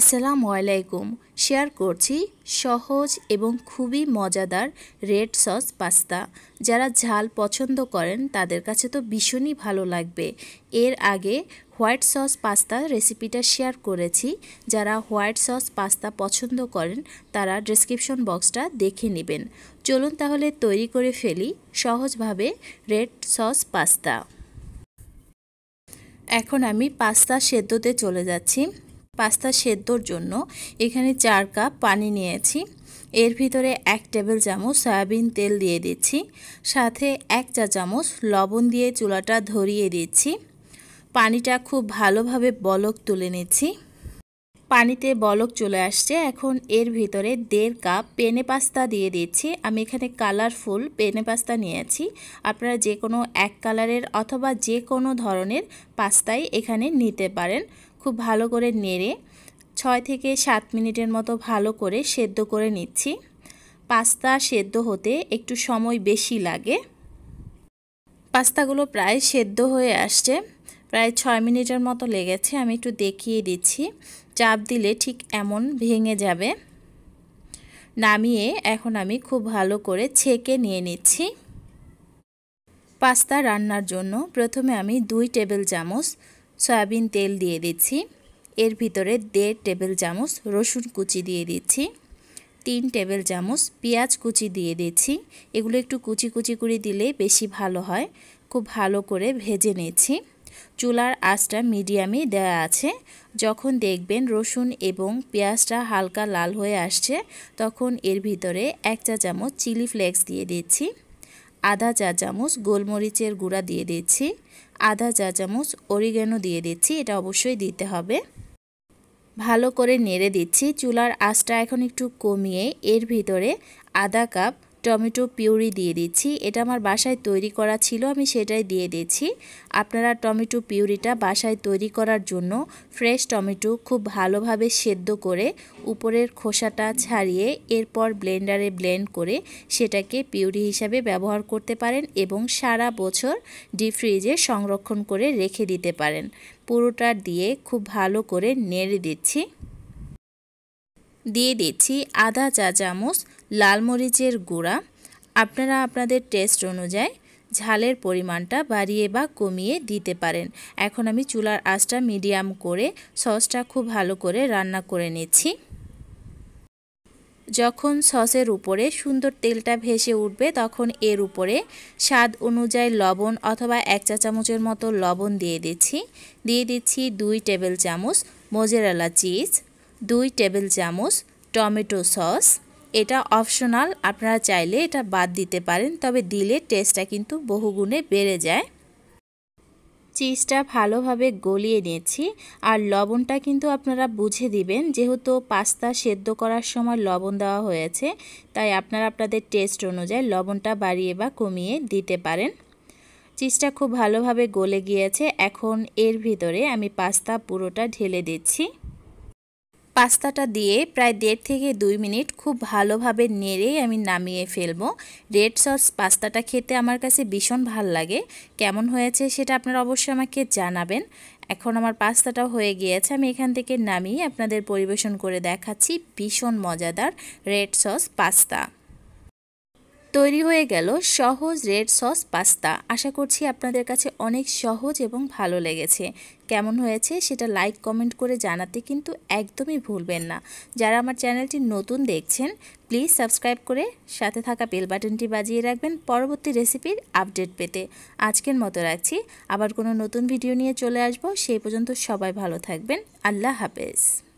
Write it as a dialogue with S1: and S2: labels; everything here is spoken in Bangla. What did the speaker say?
S1: আসসালামু আলাইকুম শেয়ার করছি সহজ এবং খুবই মজাদার রেড সস পাস্তা যারা ঝাল পছন্দ করেন তাদের কাছে তো ভীষণই ভালো লাগবে এর আগে হোয়াইট সস পাস্তা রেসিপিটা শেয়ার করেছি যারা হোয়াইট সস পাস্তা পছন্দ করেন তারা ডিসক্রিপশন বক্সটা দেখে নেবেন চলুন তাহলে তৈরি করে ফেলি সহজভাবে রেড সস পাস্তা এখন আমি পাস্তা সেদ্ধতে চলে যাচ্ছি পাস্তা সেদ্ধর জন্য এখানে চার কাপ পানি নিয়েছি এর ভিতরে এক টেবিল চামচ সয়াবিন তেল দিয়ে দিচ্ছি সাথে এক চা চামচ লবণ দিয়ে চুলাটা ধরিয়ে দিচ্ছি পানিটা খুব ভালোভাবে বলক তুলে নিচ্ছি পানিতে বলক চলে আসছে এখন এর ভিতরে দেড় কাপ পেনে পাস্তা দিয়ে দিচ্ছি আমি এখানে কালারফুল পেনে পাস্তা নিয়েছি আপনারা যে কোনো এক কালারের অথবা যে কোনো ধরনের পাস্তাই এখানে নিতে পারেন খুব ভালো করে নেড়ে ছয় থেকে সাত মিনিটের মতো ভালো করে সেদ্ধ করে নিচ্ছি পাস্তা সেদ্ধ হতে একটু সময় বেশি লাগে পাস্তাগুলো প্রায় সেদ্ধ হয়ে আসছে প্রায় ছয় মিনিটের মতো লেগেছে আমি একটু দেখিয়ে দিচ্ছি চাপ দিলে ঠিক এমন ভেঙে যাবে নামিয়ে এখন আমি খুব ভালো করে ছেঁকে নিয়ে নিচ্ছি পাস্তা রান্নার জন্য প্রথমে আমি দুই টেবিল চামচ সয়াবিন তেল দিয়ে দিচ্ছি এর ভিতরে দেড় টেবিল চামচ রসুন কুচি দিয়ে দিচ্ছি তিন টেবিল চামচ পেঁয়াজ কুচি দিয়ে দিচ্ছি এগুলো একটু কুচি কুচি করে দিলে বেশি ভালো হয় খুব ভালো করে ভেজে নিয়েছি চুলার আঁচটা মিডিয়ামে দেওয়া আছে যখন দেখবেন রসুন এবং পেঁয়াজটা হালকা লাল হয়ে আসছে তখন এর ভিতরে এক চা চামচ চিলি ফ্লেক্স দিয়ে দিচ্ছি আধা চা চামচ গোলমরিচের গুঁড়া দিয়ে দিচ্ছি আধা চা চামচ অরিগ্যানো দিয়ে দিচ্ছি এটা অবশ্যই দিতে হবে ভালো করে নেড়ে দিচ্ছি চুলার আঁচটা এখন একটু কমিয়ে এর ভিতরে আধা কাপ টমেটো পিউরি দিয়ে দিচ্ছি এটা আমার বাসায় তৈরি করা ছিল আমি সেটাই দিয়ে দিচ্ছি আপনারা টমেটো পিউরিটা বাসায় তৈরি করার জন্য ফ্রেশ টমেটো খুব ভালোভাবে সেদ্ধ করে উপরের খোসাটা ছাড়িয়ে এরপর ব্লেন্ডারে ব্লেন্ড করে সেটাকে পিউরি হিসাবে ব্যবহার করতে পারেন এবং সারা বছর ডিপ ফ্রিজে সংরক্ষণ করে রেখে দিতে পারেন পুরোটা দিয়ে খুব ভালো করে নেড়ে দিচ্ছি দিয়ে দিচ্ছি আধা চা চামচ লাল মরিচের গুঁড়া আপনারা আপনাদের টেস্ট অনুযায়ী ঝালের পরিমাণটা বাড়িয়ে বা কমিয়ে দিতে পারেন এখন আমি চুলার আঁচটা মিডিয়াম করে সসটা খুব ভালো করে রান্না করে নিচ্ছি যখন সসের উপরে সুন্দর তেলটা ভেসে উঠবে তখন এর উপরে স্বাদ অনুযায়ী লবণ অথবা এক চা চামচের মতো লবণ দিয়ে দিচ্ছি দিয়ে দিচ্ছি দুই টেবিল চামচ মোজেরালা চিজ দুই টেবিল চামচ টমেটো সস এটা অপশনাল আপনারা চাইলে এটা বাদ দিতে পারেন তবে দিলে টেস্টটা কিন্তু বহুগুণে বেড়ে যায় চিজটা ভালোভাবে গলিয়ে নিয়েছি আর লবণটা কিন্তু আপনারা বুঝে দিবেন যেহেতু পাস্তা সেদ্ধ করার সময় লবণ দেওয়া হয়েছে তাই আপনারা আপনাদের টেস্ট অনুযায়ী লবণটা বাড়িয়ে বা কমিয়ে দিতে পারেন চিজটা খুব ভালোভাবে গলে গিয়েছে এখন এর ভিতরে আমি পাস্তা পুরোটা ঢেলে দিচ্ছি পাস্তাটা দিয়ে প্রায় দেড় থেকে দুই মিনিট খুব ভালোভাবে নেড়েই আমি নামিয়ে ফেলবো রেড সস পাস্তাটা খেতে আমার কাছে ভীষণ ভাল লাগে কেমন হয়েছে সেটা আপনারা অবশ্যই আমাকে জানাবেন এখন আমার পাস্তাটাও হয়ে গিয়েছে আমি এখান থেকে নামিয়ে আপনাদের পরিবেশন করে দেখাচ্ছি ভীষণ মজাদার রেড সস পাস্তা তৈরি হয়ে গেল সহজ রেড সস পাস্তা আশা করছি আপনাদের কাছে অনেক সহজ এবং ভালো লেগেছে কেমন হয়েছে সেটা লাইক কমেন্ট করে জানাতে কিন্তু একদমই ভুলবেন না যারা আমার চ্যানেলটি নতুন দেখছেন প্লিজ সাবস্ক্রাইব করে সাথে থাকা বেল বাটনটি বাজিয়ে রাখবেন পরবর্তী রেসিপির আপডেট পেতে আজকের মতো রাখছি আবার কোনো নতুন ভিডিও নিয়ে চলে আসব সেই পর্যন্ত সবাই ভালো থাকবেন আল্লাহ হাফেজ